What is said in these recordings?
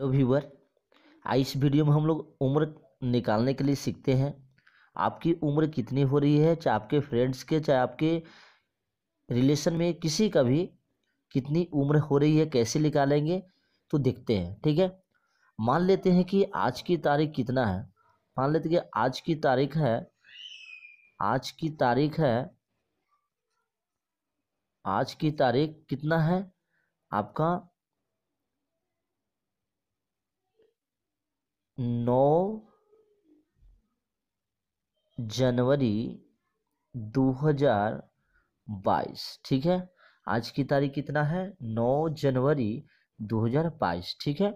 hello viewer आज इस video में हम लोग उम्र निकालने के लिए सीखते हैं आपकी उम्र कितनी हो रही है चाहे आपके फ्रेंड्स के चाहे आपके रिलेशन में किसी का भी कितनी उम्र हो रही है कैसे निकालेंगे तो देखते हैं ठीक है मान लेते हैं कि आज की तारीख कितना है मान लेते कि आज की तारीख है आज की तारीख है आज की तारीख कितना है आपका नौ जनवरी दो हज़ार बाईस ठीक है आज की तारीख कितना है नौ जनवरी दो हज़ार बाईस ठीक है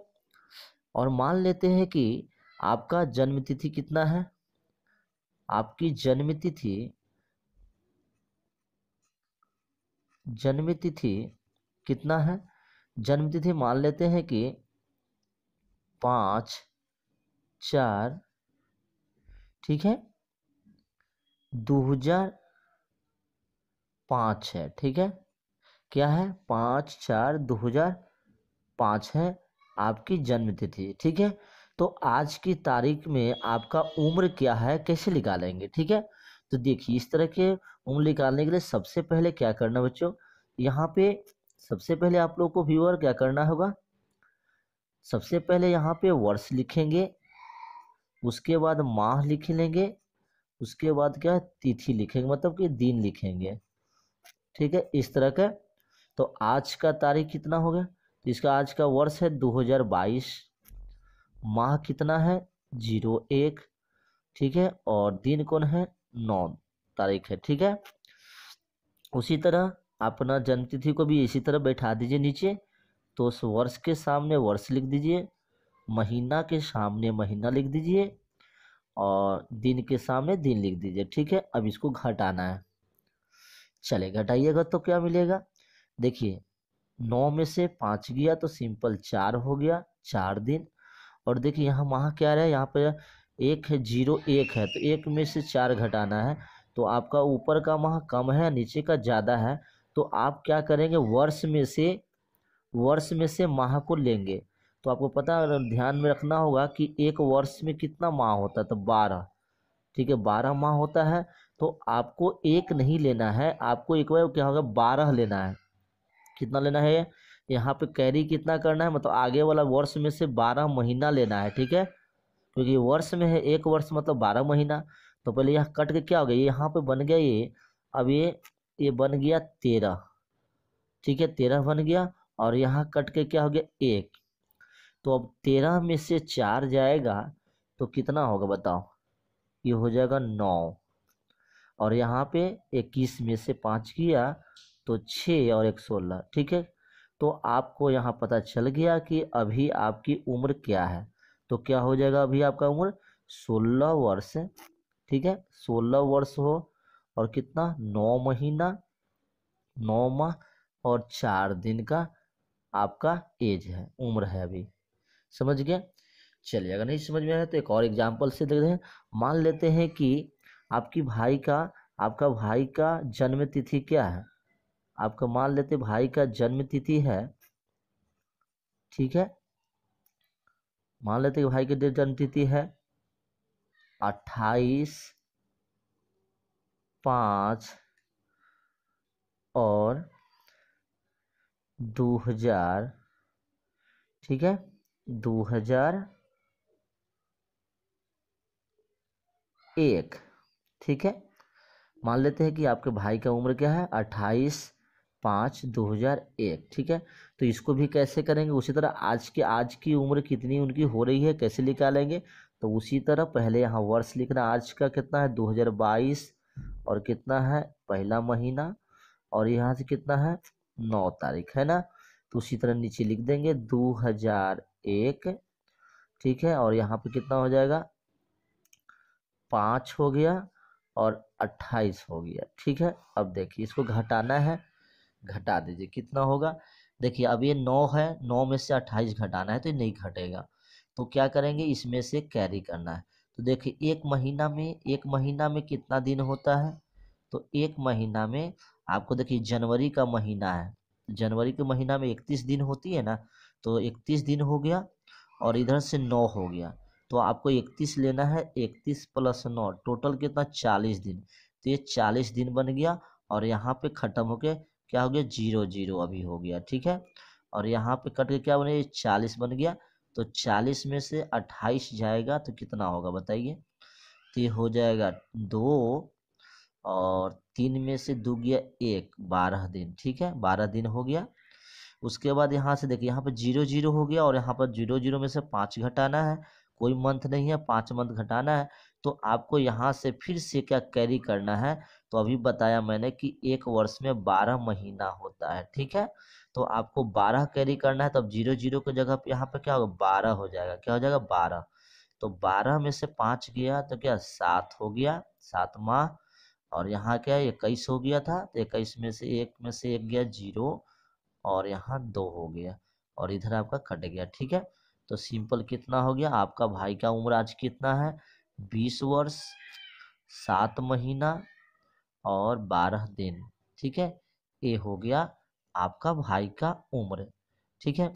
और मान लेते हैं कि आपका जन्म तिथि कितना है आपकी जन्म तिथि जन्म तिथि कितना है जन्म तिथि मान लेते हैं कि पाँच चार ठीक है दो हजार पाँच है ठीक है क्या है पाँच चार दो हजार पाँच है आपकी जन्म तिथि ठीक है तो आज की तारीख में आपका उम्र क्या है कैसे निकालेंगे ठीक है तो देखिए इस तरह के उम्र निकालने के लिए सबसे पहले क्या करना बच्चों यहाँ पे सबसे पहले आप लोग को व्यूअर क्या करना होगा सबसे पहले यहाँ पे वर्ष लिखेंगे उसके बाद माह लिख लेंगे उसके बाद क्या तिथि लिखेंगे मतलब कि दिन लिखेंगे ठीक है इस तरह का तो आज का तारीख कितना हो गया तो इसका आज का वर्ष है 2022 माह कितना है जीरो एक ठीक है और दिन कौन है नौ तारीख है ठीक है उसी तरह अपना जन्मतिथि को भी इसी तरह बैठा दीजिए नीचे तो उस वर्ष के सामने वर्ष लिख दीजिए महीना के सामने महीना लिख दीजिए और दिन के सामने दिन लिख दीजिए ठीक है अब इसको घटाना है चले घटाइएगा तो क्या मिलेगा देखिए नौ में से पाँच गया तो सिंपल चार हो गया चार दिन और देखिए यहाँ वहाँ क्या रहा है यहाँ पर एक है जीरो एक है तो एक में से चार घटाना है तो आपका ऊपर का माह कम है नीचे का ज़्यादा है तो आप क्या करेंगे वर्ष में से वर्ष में से माह को लेंगे तो आपको पता है ध्यान में रखना होगा कि एक वर्ष में कितना माह होता है तो बारह ठीक है बारह माह होता है तो आपको एक नहीं लेना है आपको एक बार क्या होगा बारह लेना है कितना लेना है यहाँ पे कैरी कितना करना है मतलब आगे वाला वर्ष में से बारह महीना लेना है ठीक है क्योंकि वर्ष में है एक वर्ष मतलब बारह महीना तो पहले यह कट के क्या हो गया यहाँ पे बन गया ये अब ये ये बन गया तेरह ठीक है तेरह बन गया और यहाँ कट के क्या हो गया एक तो अब तेरह में से चार जाएगा तो कितना होगा बताओ ये हो जाएगा नौ और यहाँ पे इक्कीस में से पाँच किया तो छः और एक सोलह ठीक है तो आपको यहाँ पता चल गया कि अभी आपकी उम्र क्या है तो क्या हो जाएगा अभी आपका उम्र सोलह वर्ष ठीक है सोलह वर्ष हो और कितना नौ महीना नौ माह और चार दिन का आपका एज है उम्र है अभी समझ गया चलिए अगर नहीं समझ में आया तो एक और एग्जाम्पल से देख हैं मान लेते हैं कि आपकी भाई का आपका भाई का जन्म तिथि क्या है आपका मान लेते भाई का जन्म तिथि है ठीक है मान लेते भाई की जन्म तिथि है अट्ठाईस पाँच और दो हजार ठीक है दो हजार एक ठीक है मान लेते हैं कि आपके भाई का उम्र क्या है अट्ठाईस पाँच दो हजार एक ठीक है तो इसको भी कैसे करेंगे उसी तरह आज के आज की उम्र कितनी उनकी हो रही है कैसे निकालेंगे तो उसी तरह पहले यहाँ वर्ष लिखना आज का कितना है दो हजार बाईस और कितना है पहला महीना और यहाँ से कितना है नौ तारीख है ना तो उसी तरह नीचे लिख देंगे दो हजार एक ठीक है और यहाँ पे कितना हो जाएगा पाँच हो गया और अट्ठाईस हो गया ठीक है अब देखिए इसको घटाना है घटा दीजिए कितना होगा देखिए अब ये नौ है नौ में से अट्ठाईस घटाना है तो ये नहीं घटेगा तो क्या करेंगे इसमें से कैरी करना है तो देखिए एक महीना में एक महीना में कितना दिन होता है तो एक महीना में आपको देखिए जनवरी का महीना है जनवरी के महीना में इकतीस दिन होती है ना तो इकतीस दिन हो गया और इधर से नौ हो गया तो आपको इकतीस लेना है इकतीस प्लस नौ टोटल कितना चालीस दिन तो ये चालीस दिन बन गया और यहाँ पे ख़त्म हो के क्या हो गया जीरो जीरो अभी हो गया ठीक है और यहाँ पे कट के क्या बने ये चालीस बन गया तो चालीस में से अट्ठाईस जाएगा तो कितना होगा बताइए तो ये हो जाएगा दो और तीन में से दो गया एक बारह दिन ठीक है बारह दिन हो गया उसके बाद यहाँ से देखिए यहाँ पर जीरो जीरो हो गया और यहाँ पर जीरो जीरो में से पाँच घटाना है कोई मंथ नहीं है पाँच मंथ घटाना है तो आपको यहाँ से फिर से क्या कैरी करना है तो अभी बताया मैंने कि एक वर्ष में बारह महीना होता है ठीक है तो आपको बारह कैरी करना है तो अब जीरो जीरो के जगह पर यहाँ पर क्या होगा बारह हो जाएगा क्या हो जाएगा बारह तो बारह में से पाँच गया तो क्या सात हो गया सात माह और यहाँ क्या इक्कीस हो गया था तो इक्कीस में से एक में से एक गया जीरो और यहाँ दो हो गया और इधर आपका कट गया ठीक है तो सिंपल कितना हो गया आपका भाई का उम्र आज कितना है बीस वर्ष सात महीना और बारह दिन ठीक है ये हो गया आपका भाई का उम्र ठीक है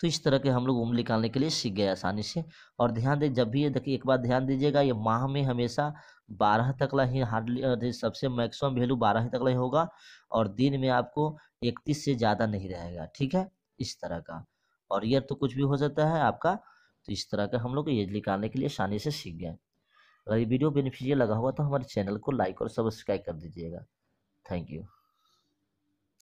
तो इस तरह के हम लोग उम्र निकालने के लिए सीख गए आसानी से और ध्यान दे जब भी ये देखिए एक बार ध्यान दीजिएगा ये माह में हमेशा बारह तक ही हार्डली सबसे मैक्सिमम वैल्यू बारह तक ही होगा और दिन में आपको इकतीस से ज़्यादा नहीं रहेगा ठीक है इस तरह का और ईयर तो कुछ भी हो जाता है आपका तो इस तरह का हम लोग ये निकालने के लिए आसानी से सीख गए अगर ये वीडियो बेनिफिशियल लगा हुआ तो हमारे चैनल को लाइक और सब्सक्राइब कर दीजिएगा थैंक यू